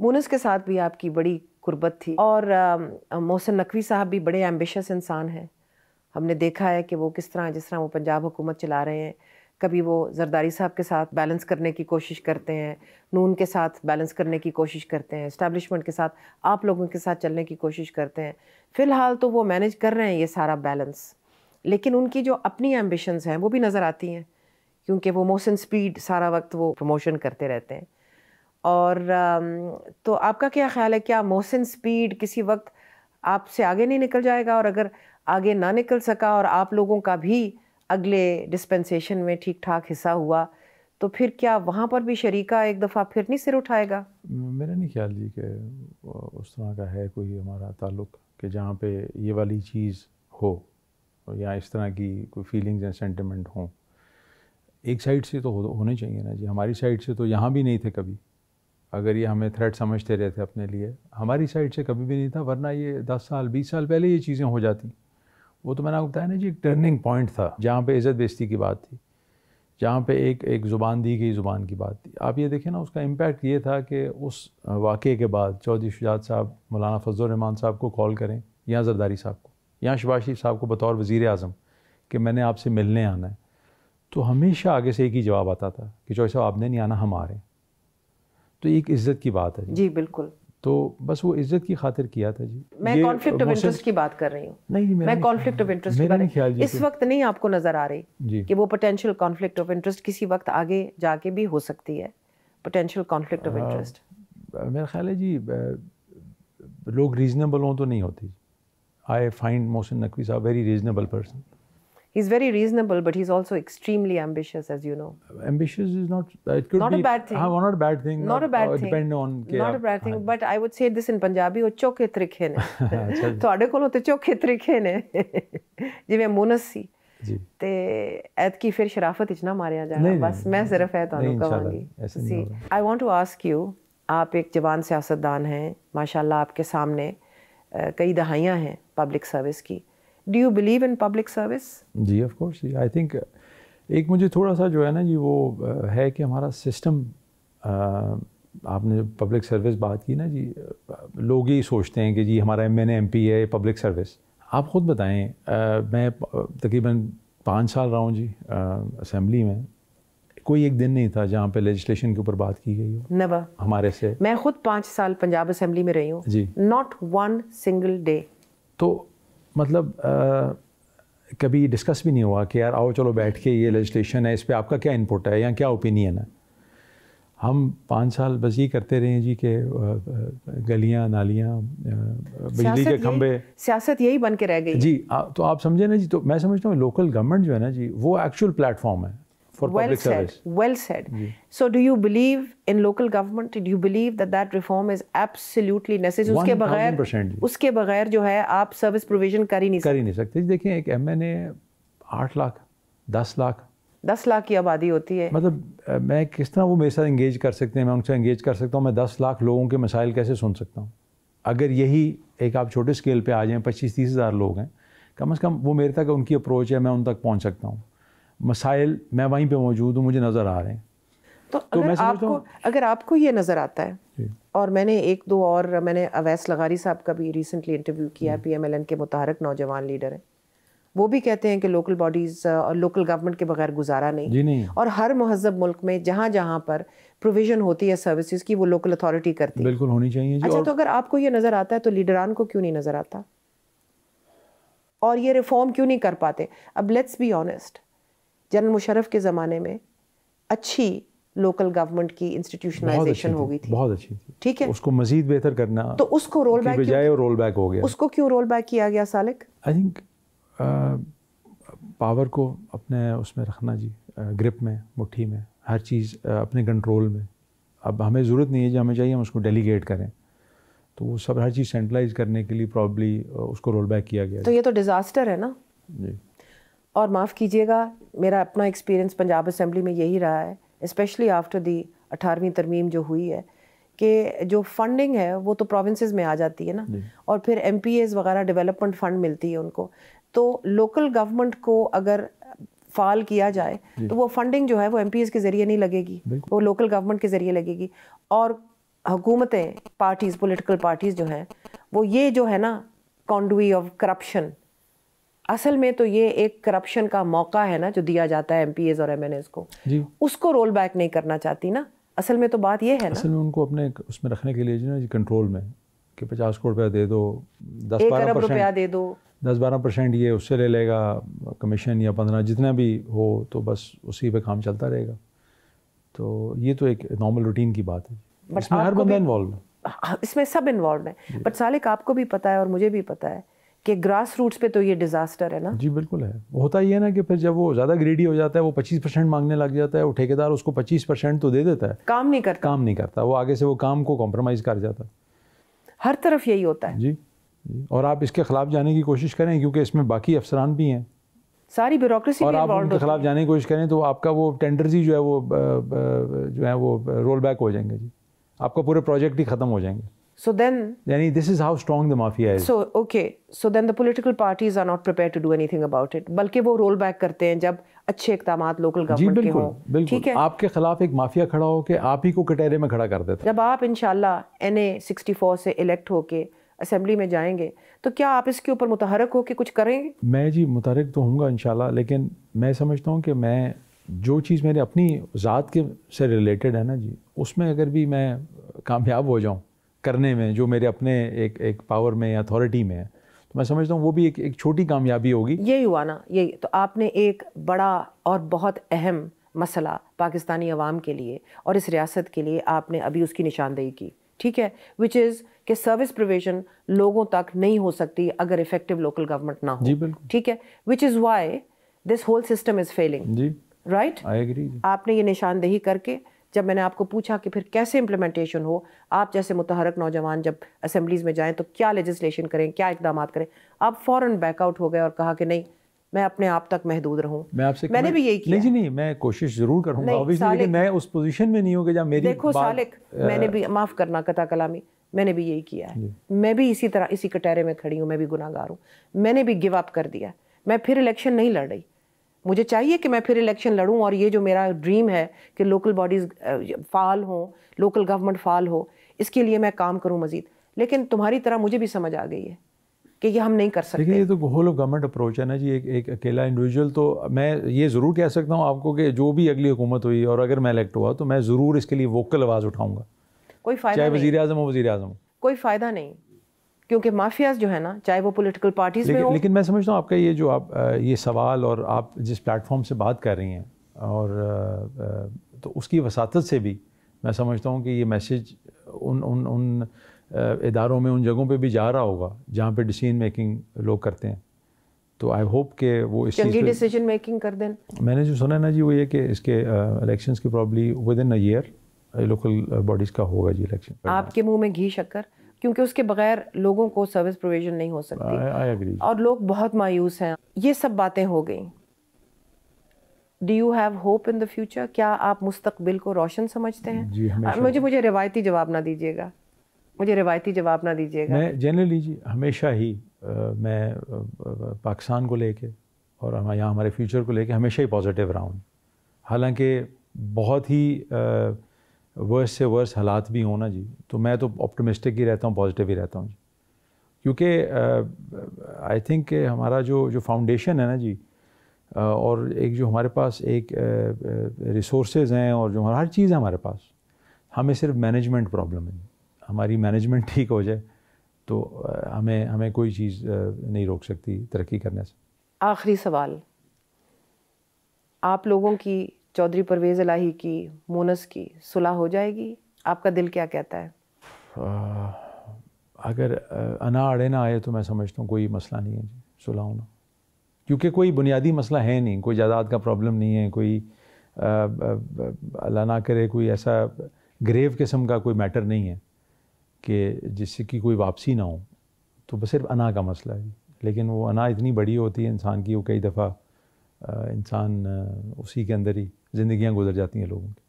मोनस के साथ भी आपकी बड़ी गुर्बत थी और मोहसिन नकवी साहब भी बड़े एम्बिशस इंसान हैं हमने देखा है कि वो किस तरह जिस तरह वो पंजाब हुकूमत चला रहे हैं कभी वो जरदारी साहब के साथ बैलेंस करने की कोशिश करते हैं नून के साथ बैलेंस करने की कोशिश करते हैं इस्टेब्लिशमेंट के साथ आप लोगों के साथ चलने की कोशिश करते हैं फ़िलहाल तो वो मैनेज कर रहे हैं ये सारा बैलेंस लेकिन उनकी जो अपनी एम्बिशंस हैं वो भी नज़र आती हैं क्योंकि वो मोशन स्पीड सारा वक्त वो प्रमोशन करते रहते हैं और तो आपका क्या ख्याल है क्या मोहसिन स्पीड किसी वक्त आपसे आगे नहीं निकल जाएगा और अगर आगे ना निकल सका और आप लोगों का भी अगले डिस्पेंसेशन में ठीक ठाक हिस्सा हुआ तो फिर क्या वहाँ पर भी शरीका एक दफ़ा फिर नहीं सिर उठाएगा मेरा नहीं ख्याल जी कि उस तरह का है कोई हमारा ताल्लुक कि जहाँ पे ये वाली चीज़ हो या इस तरह की कोई फीलिंग्स एंड सेंटिमेंट हों एक साइड से तो हो, होने चाहिए ना जी हमारी साइड से तो यहाँ भी नहीं थे कभी अगर ये हमें थ्रेट समझते रहते अपने लिए हमारी साइड से कभी भी नहीं था वरना ये दस साल बीस साल पहले ये चीज़ें हो जाती वो तो मैंने आपको बताया ना जी एक टर्निंग पॉइंट था जहाँ पे इज़्ज़त बेस्ती की बात थी जहाँ पे एक एक ज़ुबान दी गई ज़ुबान की बात थी आप ये देखें ना उसका इम्पैक्ट ये था कि उस वाक़े के बाद चौधरी शुजात साहब मौलाना फजल रहमान साहब को कॉल करें या जरदारी साहब को या शबाज शरीफ साहब को बतौर वज़ी अजम कि मैंने आपसे मिलने आना है तो हमेशा आगे से एक ही जवाब आता था कि चौधरी साहब आपने नहीं आना हम आ रहे हैं तो एक इज्जत की बात है जी, जी बिल्कुल तो बस वो इज्जत की खातिर किया था जी मैं कॉन्फ्लिक्ट ऑफ इंटरेस्ट की बात कर रही हूँ नहीं मैं कॉन्फ्लिक्ट ऑफ इंटरेस्ट की बात ख्याल इस वक्त नहीं आपको नजर आ रही कि वो पोटेंशियल कॉन्फ्लिक्ट ऑफ इंटरेस्ट किसी वक्त आगे जाके भी हो सकती है पोटेंशियल कॉन्फ्लिक्ट ऑफ इंटरेस्ट मेरा ख्याल है जी लोग रीजनेबल हों तो नहीं होती I find Mohsin Naqvi sahab very reasonable person he's very reasonable, but he's also extremely ambitious, as you know. Ambitious is not it could not be, Not a bad thing. Uh, not a bad thing. Not, not a bad uh, thing. Depend on not a bad thing. But I would say this in Punjabi, वो चौके त्रिखे ने ਤੁਹਾਡੇ ਕੋਲੋਂ ਤੇ ਚੌਕੇ ਤਰੀਕੇ ਨੇ ਜਿਵੇਂ ਮੁਨਸ ਸੀ ਜੀ ਤੇ ਐਤ ਕੀ ਫਿਰ ਸ਼ਰਾਫਤ आप एक जवान सियासतदान हैं माशाल्लाह आपके सामने कई दहाइयाँ हैं पब्लिक सर्विस की do you believe in public service जी ऑफ कोर्स आई थिंक एक मुझे थोड़ा सा जो है ना जी वो uh, है कि हमारा सिस्टम uh, आपने पब्लिक सर्विस बात की ना जी uh, लोग यही सोचते हैं कि जी हमारा एम एन एम पी है पब्लिक सर्विस आप ख़ुद बताएं आ, मैं तकरीबन पाँच साल रहा हूँ जी असम्बली में कोई एक दिन नहीं था जहाँ पे लेजिस्लेशन के ऊपर बात की गई हो नवा हमारे से मैं खुद पाँच साल पंजाब असम्बली में रही हूँ जी नॉट वन सिंगल डे तो मतलब आ, कभी डिस्कस भी नहीं हुआ कि यार आओ चलो बैठ के ये लेजिस्लेशन है इस पर आपका क्या इनपुट है या क्या ओपिनियन है हम पाँच साल बस ये करते रहे जी के गलियां नालियां बिजली के खंभे सियासत यही बन के रह गई जी आ, तो आप समझे ना जी तो मैं समझता हूँ लोकल गवर्नमेंट जो है ना जी वो एक्चुअल प्लेटफॉर्म है for well public said, service. Well said. Mm. So, do you believe in local government? Do you believe that that reform is absolutely necessary? उसके बगैर उसके बगैर जो है आप service provision कर ही नहीं कर ही नहीं सकते देखें एक एमएनए आठ लाख दस लाख दस लाख की आबादी होती है मतलब मैं किस तरह वो मेरे साथ इंगेज कर सकते हैं मैं उनसे इंगेज कर सकता हूँ मैं दस लाख लोगों के मसाइल कैसे सुन सकता हूँ अगर यही एक आप छोटे स्केल पे आ जाएं पच्चीस तीस हज़ार लोग हैं कम से कम वो मेरे तक उनकी अप्रोच है मैं उन तक पहुँच सकता हूँ मसाइल मैं वहीं पे मौजूद हूँ मुझे नज़र आ रहे हैं तो, तो अगर आपको अगर आपको ये नज़र आता है और मैंने एक दो और मैंने अवैस लगारी साहब का भी रिसेंटली इंटरव्यू किया पी एम एल एन के मुतहरक नौजवान लीडर हैं वो भी कहते हैं कि लोकल बॉडीज़ और लोकल गवर्नमेंट के बगैर गुजारा नहीं, जी नहीं। और हर महजब मुल्क में जहाँ जहाँ पर प्रोविजन होती है सर्विसेज की वो लोकल अथॉरिटी करती है बिल्कुल होनी चाहिए अच्छा तो अगर आपको ये नज़र आता है तो लीडरान को क्यों नहीं नज़र आता और ये रिफॉर्म क्यों नहीं कर पाते अब let's be honest general Musharraf के ज़माने में अच्छी लोकल गवर्नमेंट की इंस्टीट्यूशनलाइजेशन हो गई थी बहुत अच्छी थी ठीक है उसको मजीद बेहतर करना तो उसको रोल बैक बजाय रोल बैक हो गया उसको क्यों रोल बैक किया गया सालिक आई थिंक पावर को अपने उसमें रखना जी ग्रिप uh, में मुट्ठी में हर चीज़ uh, अपने कंट्रोल में अब हमें ज़रूरत नहीं है जो हमें चाहिए हम उसको डेलीगेट करें तो वो सब हर चीज़ सेंट्रलाइज करने के लिए प्रॉब्ली uh, उसको रोल बैक किया गया तो ये तो डिज़ास्टर है ना जी और माफ़ कीजिएगा मेरा अपना एक्सपीरियंस पंजाब असम्बली में यही रहा है इस्पेशली आफ्टर दी अठारहवीं तरमीम जो हुई है कि जो फंडिंग है वो तो प्रोविंसेस में आ जाती है ना और फिर एम वगैरह डेवलपमेंट फंड मिलती है उनको तो लोकल गवर्नमेंट को अगर फाल किया जाए तो वो फंडिंग जो है वो एम के ज़रिए नहीं लगेगी वो लोकल गवर्नमेंट के ज़रिए लगेगी और हुकूमतें पार्टीज़ पोलिटिकल पार्टीज़ जो हैं वो ये जो है ना कॉन्डवी ऑफ करप्शन असल में तो ये एक करप्शन का मौका है ना जो दिया जाता है एम और एम को उसको रोल बैक नहीं करना चाहती ना असल में तो बात ये है ना असल में उनको अपने उसमें रखने के लिए जो ना कंट्रोल में कि पचास करोड़ रुपया दे दो दस बारह रुपया दे दो दस बारह परसेंट ये उससे ले लेगा कमीशन या पंद्रह जितना भी हो तो बस उसी पे काम चलता रहेगा तो ये तो एक नॉर्मल रूटीन की बात है इसमें हर बंदा इन्वॉल्व है हाँ, इसमें सब इन्वॉल्व है बट सालिक आपको भी पता है और मुझे भी पता है कि ग्रास रूट्स पे तो ये डिज़ास्टर है ना जी बिल्कुल है होता ही है ना कि फिर जब वो ज़्यादा ग्रेडी हो जाता है वो 25 परसेंट मांगने लग जाता है वो ठेकेदार उसको 25 परसेंट तो दे देता है काम नहीं करता काम नहीं करता वो आगे से वो काम को कॉम्प्रोमाइज़ कर जाता है हर तरफ यही होता है जी, जी और आप इसके खिलाफ जाने की कोशिश करें क्योंकि इसमें बाकी अफसरान भी हैं सारी ब्यूरोक्रेसी और आप उनके खिलाफ जाने की कोशिश करें तो आपका वो टेंडर जो है वो जो है वो रोल बैक हो जाएंगे जी आपका पूरे प्रोजेक्ट ही ख़त्म हो जाएंगे So then. Yani, this is how strong the mafia is. So, okay. So then the political parties are not prepared to do anything about it. बल्कि वो रोल बैक करते हैं जब अच्छे इकदाम लोकल गवर्नमेंट के हों बिल्कुल ठीक है आपके खिलाफ एक माफिया खड़ा हो के आप ही को कटहरे में खड़ा कर देता जब आप इनशाला एन ए सिक्सटी फोर से इलेक्ट होके असम्बली में जाएंगे तो क्या आप इसके ऊपर मुतहरक हो के कुछ करेंगे मैं जी मुतहरक तो हूँगा इन लेकिन मैं समझता हूँ कि मैं जो चीज़ मेरे अपनी ज़ात के से रिलेटेड है ना जी उसमें अगर भी मैं कामयाब हो जाऊँ करने में जो मेरे अपने एक एक पावर में अथॉरिटी में है तो मैं समझता हूँ वो भी एक एक छोटी कामयाबी होगी यही हुआ ना यही तो आपने एक बड़ा और बहुत अहम मसला पाकिस्तानी अवाम के लिए और इस रियासत के लिए आपने अभी उसकी निशानदेही की ठीक है विच इज़ कि सर्विस प्रोविजन लोगों तक नहीं हो सकती अगर इफेक्टिव लोकल गवर्नमेंट ना हो जी बिल्कुल ठीक है which is why this whole system is failing जी राइट right? आपने ये निशानदेही करके जब मैंने आपको पूछा कि फिर कैसे इम्प्लीमेंटेशन हो आप जैसे मुतहरक नौजवान जब असम्बलीज़ में जाएँ तो क्या लेजिस्लेशन करें क्या इकदाम करें आप फ़ौर बैकआउट हो गए और कहा कि नहीं मैं अपने आप तक महदूद रहूँ मैं आपसे मैंने भी यही किया नहीं जी नहीं मैं कोशिश जरूर करूंगा मैं उस पोजीशन में नहीं हूं मेरी देखो सालिक मैंने भी माफ़ करना कथा कलामी मैंने भी यही किया है मैं भी इसी तरह इसी कटहरे में खड़ी हूँ मैं भी गुनागार हूँ मैंने भी गिव अप कर दिया मैं फिर इलेक्शन नहीं लड़ रही मुझे चाहिए कि मैं फिर इलेक्शन लड़ूं और ये जो मेरा ड्रीम है कि लोकल बॉडीज़ फाल हों लोकल गवर्नमेंट फाल हो इसके लिए मैं काम करूं मज़ीद लेकिन तुम्हारी तरह मुझे भी समझ आ गई है कि ये हम नहीं कर सकते ये तो होल ऑफ गवर्नमेंट अप्रोच है ना जी एक एक अकेला इंडिविजुअल तो मैं ये ज़रूर कह सकता हूँ आपको कि जो भी अगली हुकूमत हुई और अगर मैं इलेक्ट हुआ तो मैं ज़रूर इसके लिए वोकल आवाज़ उठाऊँगा कोई फ़ायदा वजी अजम हो वजी अजम कोई फ़ायदा नहीं क्योंकि माफियाज जो है ना चाहे वो पॉलिटिकल पार्टीज लेकिन, में हो लेकिन मैं समझता हूँ आपका ये जो आप ये सवाल और आप जिस प्लेटफॉर्म से बात कर रही हैं और तो उसकी वसात से भी मैं समझता हूँ कि ये मैसेज उन उन उन इदारों में उन जगहों पे भी जा रहा होगा जहाँ पे डिसीजन मेकिंग लोग करते हैं तो आई होप के वो इस चंगी डिसीजन मेकिंग कर दें मैंने जो सुना ना जी वो ये कि इसके इलेक्शंस की probably within a year local bodies का होगा जी इलेक्शन आपके मुंह में घी शक्कर क्योंकि उसके बगैर लोगों को सर्विस प्रोविजन नहीं हो सकती I, I और लोग बहुत मायूस हैं ये सब बातें हो गई do you have hope in the future क्या आप मुस्तकबिल को रोशन समझते हैं जी, मुझे मुझे रिवायती जवाब ना दीजिएगा मुझे रिवायती जवाब ना दीजिएगा जनरली जी हमेशा ही आ, मैं पाकिस्तान को लेके और यहाँ हमारे फ्यूचर को लेके हमेशा ही पॉजिटिव रहा हूँ हालांकि बहुत ही आ, वर्स से वर्स हालात भी हों ना जी तो मैं तो ऑप्टोमिस्टिक ही रहता हूँ पॉजिटिव ही रहता हूँ जी क्योंकि आई थिंक हमारा जो जो फाउंडेशन है ना जी और एक जो हमारे पास एक रिसोर्सेज हैं और जो हर चीज़ है हमारे पास हमें सिर्फ मैनेजमेंट प्रॉब्लम है हमारी मैनेजमेंट ठीक हो जाए तो हमें हमें कोई चीज़ नहीं रोक सकती तरक्की करने से आखिरी सवाल आप लोगों की चौधरी परवेज अलाही की मोनस की सुलह हो जाएगी आपका दिल क्या कहता है आ, अगर अना अड़े ना आए तो मैं समझता हूँ कोई मसला नहीं है जी सुलह होना क्योंकि कोई बुनियादी मसला है नहीं कोई जायदाद का प्रॉब्लम नहीं है कोई अल्लाह ना करे कोई ऐसा ग्रेव किस्म का कोई मैटर नहीं है कि जिससे कि कोई वापसी ना हो तो बस सिर्फ अना का मसला है लेकिन वो अना इतनी बड़ी होती है इंसान की वो कई दफ़ा इंसान उसी के अंदर ही ज़िंदियाँ गुजर जाती हैं लोगों की